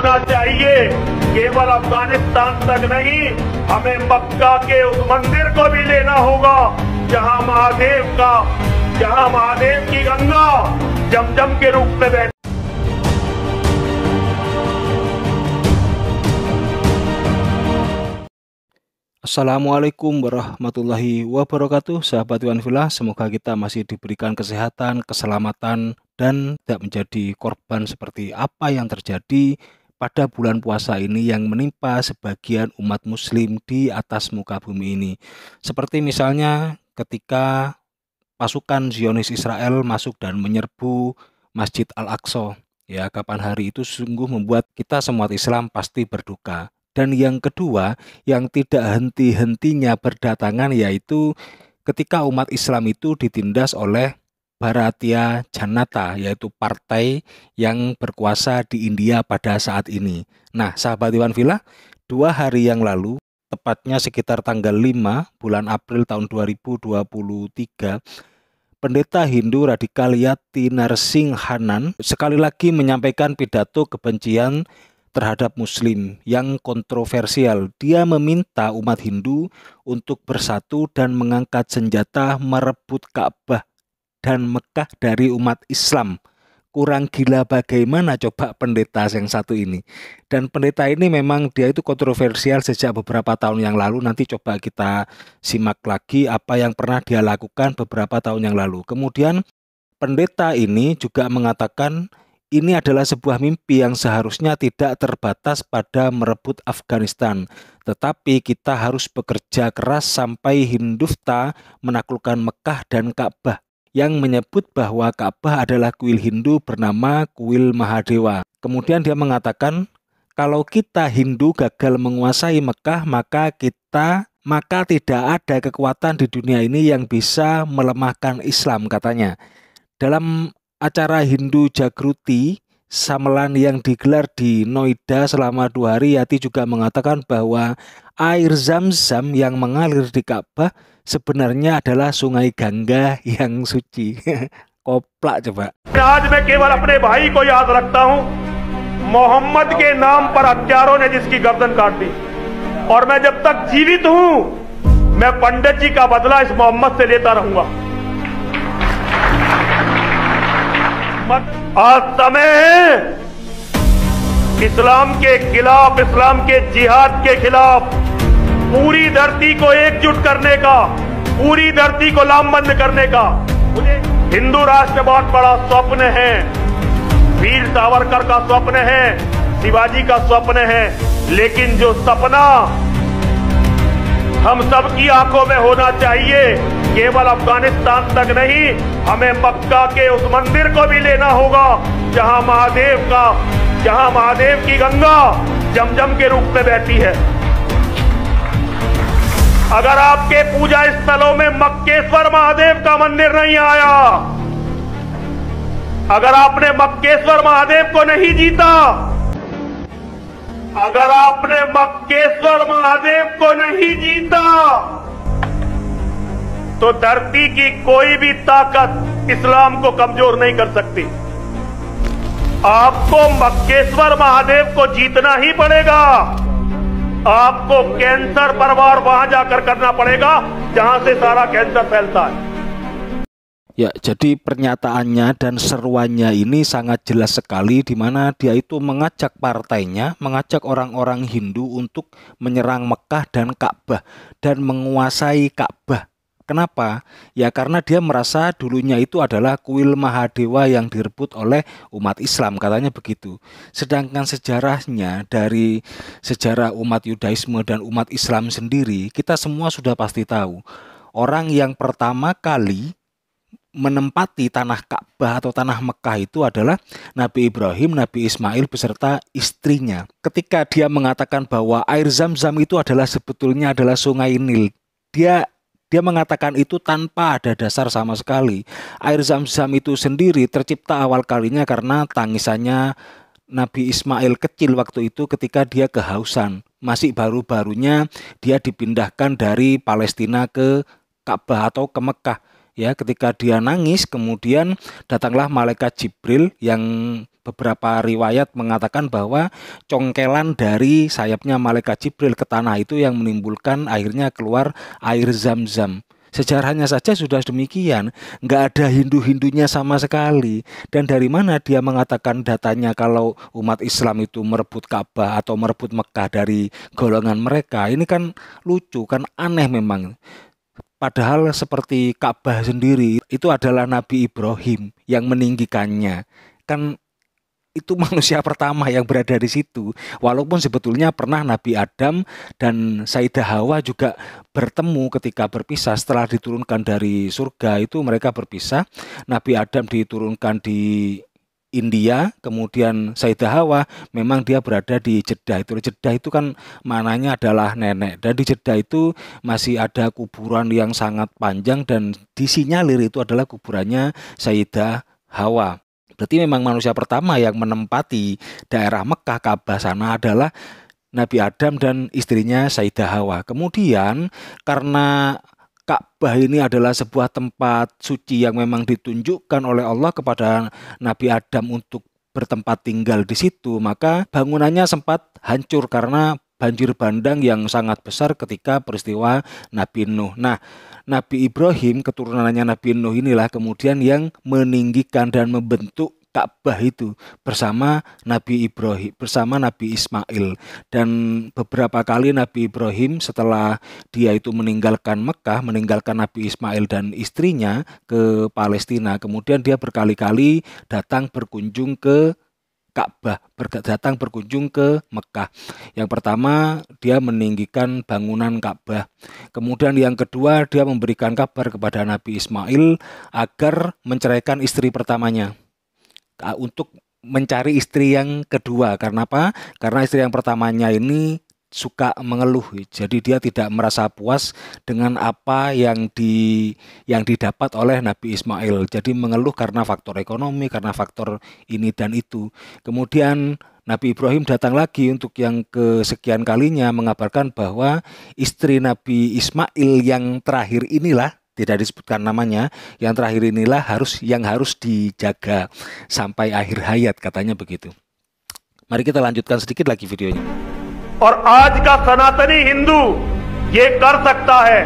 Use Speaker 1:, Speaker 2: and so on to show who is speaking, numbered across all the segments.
Speaker 1: होना चाहिए केवल अफगानिस्तान तक नहीं हमें मक्का के उस मंदिर को भी लेना होगा जहां महादेव का जहां महादेव की गंगा जमजम के रूप में बहती
Speaker 2: Assalamualaikum warahmatullahi wabarakatuh Sahabat Villa Semoga kita masih diberikan kesehatan, keselamatan Dan tidak menjadi korban seperti apa yang terjadi pada bulan puasa ini yang menimpa sebagian umat muslim di atas muka bumi ini. Seperti misalnya ketika pasukan Zionis Israel masuk dan menyerbu Masjid Al-Aqsa. Ya, kapan hari itu sungguh membuat kita semua Islam pasti berduka. Dan yang kedua, yang tidak henti-hentinya berdatangan yaitu ketika umat Islam itu ditindas oleh Bharatiya Janata yaitu partai yang berkuasa di India pada saat ini. Nah, sahabat Iwan Villa, dua hari yang lalu tepatnya sekitar tanggal 5 bulan April tahun 2023 Pendeta Hindu Radikal Yati Narsing Hanan sekali lagi menyampaikan pidato kebencian terhadap Muslim yang kontroversial. Dia meminta umat Hindu untuk bersatu dan mengangkat senjata merebut Ka'bah dan Mekah dari umat Islam. Kurang gila bagaimana coba pendeta yang satu ini. Dan pendeta ini memang dia itu kontroversial sejak beberapa tahun yang lalu. Nanti coba kita simak lagi apa yang pernah dia lakukan beberapa tahun yang lalu. Kemudian pendeta ini juga mengatakan ini adalah sebuah mimpi yang seharusnya tidak terbatas pada merebut Afghanistan, tetapi kita harus bekerja keras sampai Hindufta menaklukkan Mekah dan Ka'bah yang menyebut bahwa Ka'bah adalah kuil Hindu bernama kuil Mahadewa. Kemudian dia mengatakan, kalau kita Hindu gagal menguasai Mekah, maka kita maka tidak ada kekuatan di dunia ini yang bisa melemahkan Islam katanya. Dalam acara Hindu Jagruti Samelan yang digelar di Noida selama dua hari, Yati juga mengatakan bahwa air zam-zam yang mengalir di Ka'bah sebenarnya adalah sungai Gangga yang suci. Koplak coba.
Speaker 1: Muhammad ke केवल par भाई ne jiski gardan kaat di aur main jab tak jeevit hu main pandit ji ka badla is Muhammad se leta rahunga पंडित आज समय है इस्लाम के खिलाफ इस्लाम के जिहाद के खिलाफ पूरी धरती को एकजुट करने का पूरी धरती को लामबंद करने का हिंदू राष्ट्र बहुत बड़ा स्वप्न है वीर सावरकर का स्वप्न है शिवाजी का स्वप्न है लेकिन जो सपना हम सबकी आंखों में होना चाहिए केवल अफगानिस्तान तक नहीं हमें मक्का के उस मंदिर को भी लेना होगा जहां महादेव का जहां महादेव की गंगा जमजम के रूप में बहती है अगर आपके पूजा स्थलों में मक्केश्वर महादेव का मंदिर नहीं आया अगर आपने मक्केश्वर महादेव को नहीं जीता अगर आपने मक्केश्वर महादेव को नहीं जीता तो धरती की कोई भी ताकत इस्लाम को कमजोर नहीं कर सकती आपको मक्केश्वर महादेव को जीतना ही पड़ेगा आपको कैंसर पर वार वहां जाकर करना पड़ेगा जहां से सारा कैंसर फैलता है
Speaker 2: Ya, jadi pernyataannya dan seruannya ini sangat jelas sekali di mana dia itu mengajak partainya, mengajak orang-orang Hindu untuk menyerang Mekah dan Ka'bah dan menguasai Ka'bah Kenapa? Ya karena dia merasa dulunya itu adalah kuil Mahadewa yang direbut oleh umat Islam, katanya begitu. Sedangkan sejarahnya dari sejarah umat Yudaisme dan umat Islam sendiri, kita semua sudah pasti tahu. Orang yang pertama kali menempati tanah Ka'bah atau tanah Mekah itu adalah Nabi Ibrahim, Nabi Ismail beserta istrinya. Ketika dia mengatakan bahwa air Zam-Zam itu adalah sebetulnya adalah sungai Nil, dia dia mengatakan itu tanpa ada dasar sama sekali. Air zam-zam itu sendiri tercipta awal kalinya karena tangisannya Nabi Ismail kecil waktu itu ketika dia kehausan. Masih baru-barunya dia dipindahkan dari Palestina ke Ka'bah atau ke Mekah. Ya, ketika dia nangis kemudian datanglah malaikat Jibril yang beberapa riwayat mengatakan bahwa congkelan dari sayapnya malaikat Jibril ke tanah itu yang menimbulkan akhirnya keluar air zam-zam. Sejarahnya saja sudah demikian, nggak ada Hindu-Hindunya sama sekali. Dan dari mana dia mengatakan datanya kalau umat Islam itu merebut Ka'bah atau merebut Mekah dari golongan mereka? Ini kan lucu, kan aneh memang. Padahal seperti Ka'bah sendiri itu adalah Nabi Ibrahim yang meninggikannya. Kan itu manusia pertama yang berada di situ. Walaupun sebetulnya pernah Nabi Adam dan Saidah Hawa juga bertemu ketika berpisah setelah diturunkan dari surga itu mereka berpisah. Nabi Adam diturunkan di India, kemudian Saidah Hawa memang dia berada di Jeddah itu. Jeddah itu kan mananya adalah nenek dan di Jeddah itu masih ada kuburan yang sangat panjang dan disinyalir itu adalah kuburannya Saidah Hawa. Berarti memang manusia pertama yang menempati daerah Mekah Ka'bah sana adalah Nabi Adam dan istrinya Saidah Hawa. Kemudian karena Ka'bah ini adalah sebuah tempat suci yang memang ditunjukkan oleh Allah kepada Nabi Adam untuk bertempat tinggal di situ, maka bangunannya sempat hancur karena banjir bandang yang sangat besar ketika peristiwa Nabi Nuh. Nah, Nabi Ibrahim keturunannya Nabi Nuh inilah kemudian yang meninggikan dan membentuk Ka'bah itu bersama Nabi Ibrahim, bersama Nabi Ismail. Dan beberapa kali Nabi Ibrahim setelah dia itu meninggalkan Mekah, meninggalkan Nabi Ismail dan istrinya ke Palestina. Kemudian dia berkali-kali datang berkunjung ke Ka'bah, datang berkunjung ke Mekah. Yang pertama, dia meninggikan bangunan Ka'bah. Kemudian yang kedua, dia memberikan kabar kepada Nabi Ismail agar menceraikan istri pertamanya untuk mencari istri yang kedua. Karena apa? Karena istri yang pertamanya ini suka mengeluh. Jadi dia tidak merasa puas dengan apa yang di yang didapat oleh Nabi Ismail. Jadi mengeluh karena faktor ekonomi, karena faktor ini dan itu. Kemudian Nabi Ibrahim datang lagi untuk yang kesekian kalinya mengabarkan bahwa istri Nabi Ismail yang terakhir inilah tidak disebutkan namanya yang terakhir inilah harus yang harus dijaga sampai akhir hayat katanya begitu. Mari kita lanjutkan sedikit lagi videonya.
Speaker 1: और आज का सनातनी हिंदू ये कर सकता है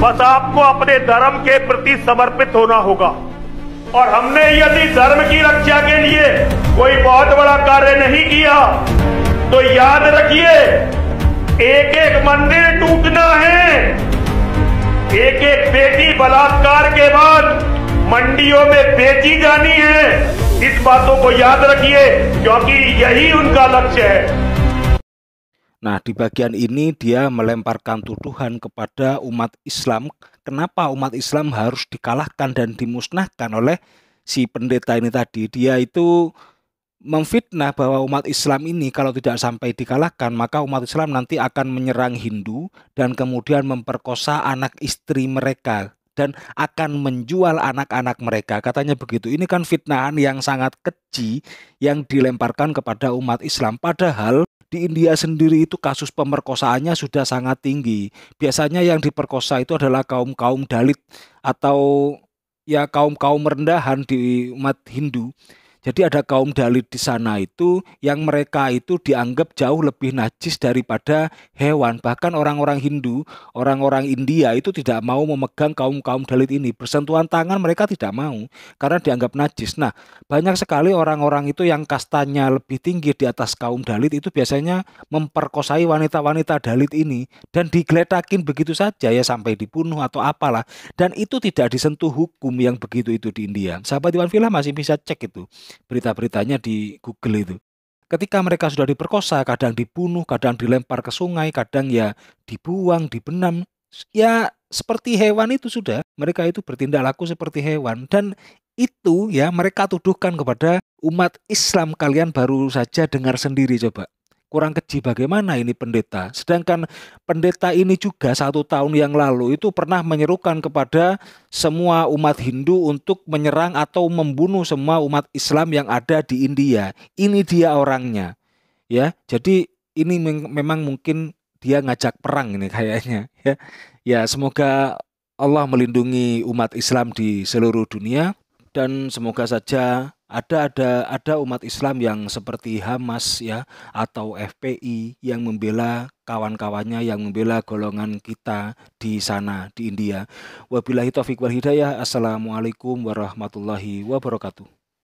Speaker 1: बस आपको अपने धर्म के प्रति समर्पित होना होगा और हमने यदि धर्म की रक्षा के लिए कोई बहुत बड़ा कार्य नहीं किया तो याद रखिए एक एक मंदिर टूटना है एक एक बेटी बलात्कार के बाद मंडियों में बेची जानी है इस बातों को याद रखिए क्योंकि यही उनका लक्ष्य है
Speaker 2: Nah, di bagian ini dia melemparkan tuduhan kepada umat Islam. Kenapa umat Islam harus dikalahkan dan dimusnahkan oleh si pendeta ini tadi? Dia itu memfitnah bahwa umat Islam ini kalau tidak sampai dikalahkan, maka umat Islam nanti akan menyerang Hindu dan kemudian memperkosa anak istri mereka dan akan menjual anak-anak mereka. Katanya begitu. Ini kan fitnahan yang sangat keji yang dilemparkan kepada umat Islam padahal di India sendiri itu kasus pemerkosaannya sudah sangat tinggi. Biasanya yang diperkosa itu adalah kaum-kaum Dalit atau ya kaum-kaum rendahan di umat Hindu jadi ada kaum dalit di sana itu yang mereka itu dianggap jauh lebih najis daripada hewan. Bahkan orang-orang Hindu, orang-orang India itu tidak mau memegang kaum-kaum dalit ini. Bersentuhan tangan mereka tidak mau karena dianggap najis. Nah, banyak sekali orang-orang itu yang kastanya lebih tinggi di atas kaum dalit itu biasanya memperkosai wanita-wanita dalit ini dan digeletakin begitu saja ya sampai dibunuh atau apalah. Dan itu tidak disentuh hukum yang begitu itu di India. Sahabat Iwan Villa masih bisa cek itu berita-beritanya di Google itu. Ketika mereka sudah diperkosa, kadang dibunuh, kadang dilempar ke sungai, kadang ya dibuang, dibenam. Ya seperti hewan itu sudah, mereka itu bertindak laku seperti hewan. Dan itu ya mereka tuduhkan kepada umat Islam kalian baru saja dengar sendiri coba kurang keji bagaimana ini pendeta. Sedangkan pendeta ini juga satu tahun yang lalu itu pernah menyerukan kepada semua umat Hindu untuk menyerang atau membunuh semua umat Islam yang ada di India. Ini dia orangnya. Ya, jadi ini memang mungkin dia ngajak perang ini kayaknya ya. Ya, semoga Allah melindungi umat Islam di seluruh dunia dan semoga saja ada ada ada umat Islam yang seperti Hamas ya atau FPI yang membela kawan-kawannya yang membela golongan kita di sana di India. Wabillahi taufik wal hidayah. Assalamualaikum warahmatullahi wabarakatuh.